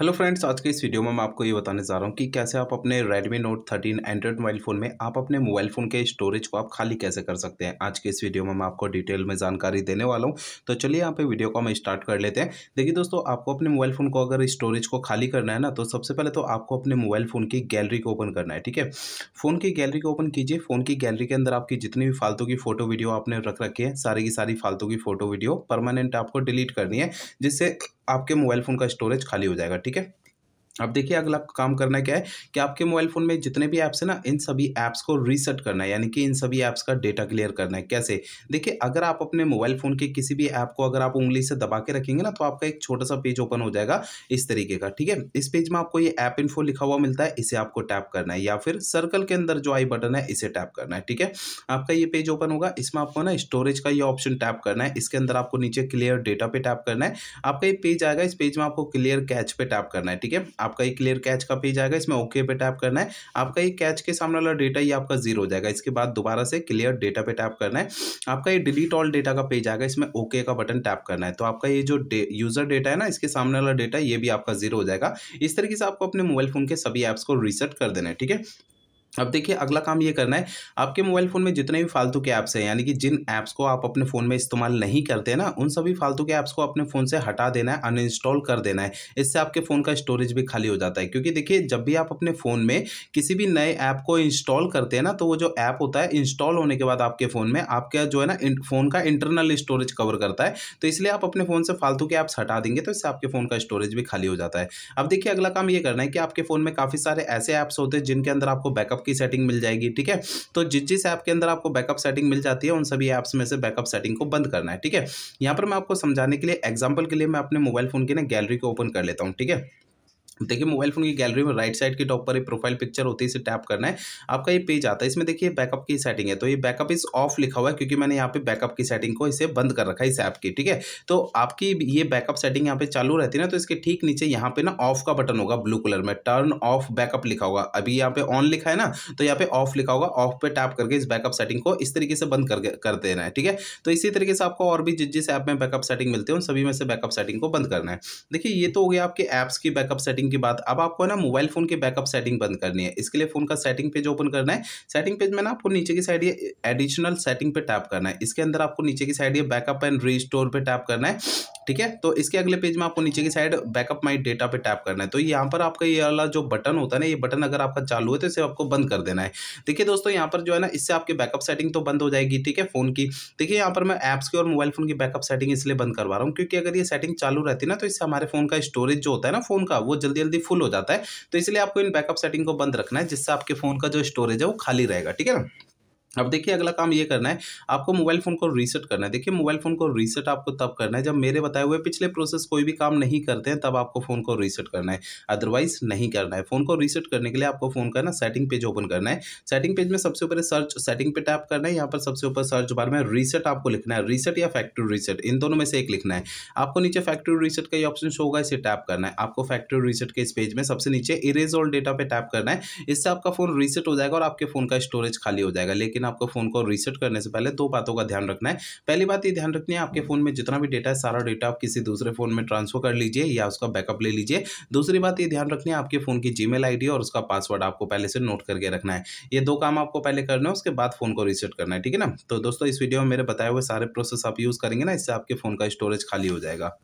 hello friends आज के इस वीडियो में मैं आपको ये बताने जा रहा हूँ कि कैसे आप अपने Redmi Note 13 Android mobile phone में आप अपने मोबाइल फ़ोन के स्टोरेज को आप खाली कैसे कर सकते हैं आज के इस वीडियो में मैं आपको डिटेल में जानकारी देने वाला हूँ तो चलिए यहाँ पे वीडियो को हम स्टार्ट कर लेते हैं देखिए दोस्तों आपको अपने मोबाइल फ़ोन को अगर स्टोरेज को खाली करना है ना तो सबसे पहले तो आपको अपने मोबाइल फ़ोन की गैलरी को ओपन करना है ठीक है फ़ोन की गैलरी को ओपन कीजिए फ़ोन की गैलरी के अंदर आपकी जितनी भी फालतू की फ़ोटो वीडियो आपने रख रखी है सारी की सारी फालतू की फ़ोटो वीडियो परमानेंट आपको डिलीट करनी है जिससे आपके मोबाइल फ़ोन का स्टोरेज खाली हो जाएगा ठीक है अब देखिए अगला काम करना क्या है कि आपके मोबाइल फ़ोन में जितने भी ऐप्स हैं ना इन सभी ऐप्स को रीसेट करना है यानी कि इन सभी ऐप्स का डेटा क्लियर करना है कैसे देखिए अगर आप अपने मोबाइल फ़ोन के किसी भी ऐप को अगर आप उंगली से दबा के रखेंगे ना तो आपका एक छोटा सा पेज ओपन हो जाएगा इस तरीके का ठीक है इस पेज में आपको ये ऐप इन्फो लिखा हुआ मिलता है इसे आपको टैप करना है या फिर सर्कल के अंदर जो आई बटन है इसे टैप करना है ठीक है आपका ये पेज ओपन होगा इसमें आपको ना स्टोरेज का ये ऑप्शन टैप करना है इसके अंदर आपको नीचे क्लियर डेटा पे टैप करना है आपका ये पेज आएगा इस पेज में आपको क्लियर कैच पे टैप करना है ठीक है आपका ये क्लियर कैच का पेज आएगा इसमें ओके पे टैप करना है आपका ये कैच के सामने वाला डेटा ये आपका जीरो हो जाएगा इसके बाद दोबारा से क्लियर डेटा पे टैप करना है आपका ये डिलीट ऑल डेटा का पेज आएगा इसमें ओके का बटन टैप करना है तो आपका ये जो यूजर डेटा है ना इसके सामने वाला डेटा ये भी आपका जीरो हो जाएगा इस तरीके से आपको अपने मोबाइल फोन के सभी ऐप्स को रिसेट कर देना है ठीक है अब देखिए अगला काम ये करना है आपके मोबाइल फ़ोन में जितने भी फालतू के ऐप्स हैं यानी कि जिन ऐप्स को आप अपने फ़ोन में इस्तेमाल नहीं करते ना उन सभी फालतू के ऐप्स को अपने फ़ोन से हटा देना है अनइंस्टॉल कर देना है इससे आपके फ़ोन का स्टोरेज भी खाली हो जाता है क्योंकि देखिए जब भी आप अपने फ़ोन में किसी भी नए ऐप को इंस्टॉल करते हैं ना तो वो जो ऐप होता है इंस्टॉल होने के बाद आपके फ़ोन में आपका जो है ना फ़ोन का इंटरनल स्टोरेज कवर करता है तो इसलिए आप अपने फ़ोन से फालतू के ऐप्स हटा देंगे तो इससे आपके फ़ोन का स्टोरेज भी खाली हो जाता है अब देखिए अगला काम ये करना है कि आपके फ़ोन में काफ़ी सारे ऐसे ऐप्स होते हैं जिनके अंदर आपको बैकअप आपकी सेटिंग मिल जाएगी ठीक है तो जिस जिस ऐप के अंदर आपको बैकअप सेटिंग मिल जाती है उन सभी ऐप्स में से बैकअप सेटिंग को बंद करना है ठीक है यहाँ पर मैं आपको समझाने के लिए एग्जाम्पल के लिए मैं अपने मोबाइल फोन की ना गैलरी को ओपन कर लेता हूँ ठीक है देखिए मोबाइल फोन की गैलरी में राइट साइड के टॉप पर एक प्रोफाइल पिक्चर होती है इसे टैप करना है आपका ये पेज आता है इसमें देखिए बैकअप की सेटिंग है तो ये बैकअप इस ऑफ लिखा हुआ है क्योंकि मैंने यहाँ पे बैकअप की सेटिंग को इसे बंद कर रखा है इस ऐप की ठीक है तो आपकी ये बैकअप सेटिंग यहाँ पे चालू रहती है ना तो इसके ठीक नीचे यहाँ पे ना ऑफ का बटन होगा ब्लू कलर में टर्न ऑफ बैकअप लिखा होगा अभी यहाँ पे ऑन लिखा है ना तो यहाँ पे ऑफ लिखा होगा ऑफ पे टैप करके इस बैकअप सेटिंग को इस तरीके से बंद कर देना है ठीक है तो इसी तरीके से आपको और भी जिस जिस ऐप में बैकअप सेटिंग मिलते हैं उन सभी में से बैकअप सेटिंग को बंद करना है देखिए ये तो हो गया आपके ऐप्स की बैकअप सेटिंग सेटिंग के बाद अब आपको है ना मोबाइल फोन के बैकअप सेटिंग बंद करनी है इसके लिए फोन का सेटिंग पेज ओपन करना है सेटिंग पेज में ना आपको नीचे की साइड एडिशनल सेटिंग पे टैप करना है इसके अंदर आपको नीचे की साइड बैकअप एंड री पे टैप करना है ठीक है तो इसके अगले पेज में आपको नीचे की साइड बैकअप माई डेटा पे टैप करना है तो यहाँ पर आपका ये वाला जो बटन होता है ना ये बटन अगर आपका चालू है तो इसे आपको बंद कर देना है देखिए दोस्तों यहाँ पर जो है ना इससे आपकी बैकअप सेटिंग तो बंद हो जाएगी ठीक है फोन की देखिए यहाँ पर मैं ऐप्स की और मोबाइल फोन की बैकअप सेटिंग इसलिए बंद करवा रहा हूँ क्योंकि अगर ये सेटिंग चालू रहती है ना तो इससे हमारे फोन का स्टोरेज जो होता है ना फोन का वो जल्दी जल्दी फुल हो जाता है तो इसलिए आपको इन बैकअप सेटिंग को बंद रखना है जिससे आपके फोन का जो स्टोरेज है वो खाली रहेगा ठीक है ना अब देखिए अगला काम ये करना है आपको मोबाइल फ़ोन को रीसेट करना है देखिए मोबाइल फ़ोन को रीसेट आपको तब करना है जब मेरे बताए हुए पिछले प्रोसेस कोई भी काम नहीं करते हैं तब आपको फ़ोन को रीसेट करना है अदरवाइज नहीं करना है फ़ोन को रीसेट करने के लिए आपको फ़ोन करना सेटिंग पेज ओपन करना है सेटिंग पेज में सबसे ऊपर सर्च सेटिंग पे टैप करना है यहाँ पर सबसे ऊपर सर्च बार में रीसेट आपको लिखना है रीसेट या फैक्ट्री रीसेट इन दोनों में से एक लिखना है आपको नीचे फैक्ट्री रीसेट का ही ऑप्शन शो होगा इसे टैप करना है आपको फैक्ट्री रीसेट के इस पेज में सबसे नीचे इरेज ऑल डेटा पे टैप करना है इससे आपका फ़ोन रीसेट हो जाएगा और आपके फ़ोन का स्टोरेज खाली हो जाएगा लेकिन लेकिन आपका फ़ोन को रीसेट करने से पहले दो बातों का ध्यान रखना है पहली बात ये ध्यान रखनी है आपके फ़ोन में जितना भी डेटा है सारा डेटा आप किसी दूसरे फ़ोन में ट्रांसफर कर लीजिए या उसका बैकअप ले लीजिए दूसरी बात ये ध्यान रखनी है आपके फ़ोन की जी मेल और उसका पासवर्ड आपको पहले से नोट करके रखना है ये दो काम आपको पहले करना है उसके बाद फ़ोन को रीसेट करना है ठीक है ना तो दोस्तों इस वीडियो में मेरे बताए हुए सारे प्रोसेस आप यूज़ करेंगे ना इससे आपके फ़ोन का स्टोरेज खाली हो जाएगा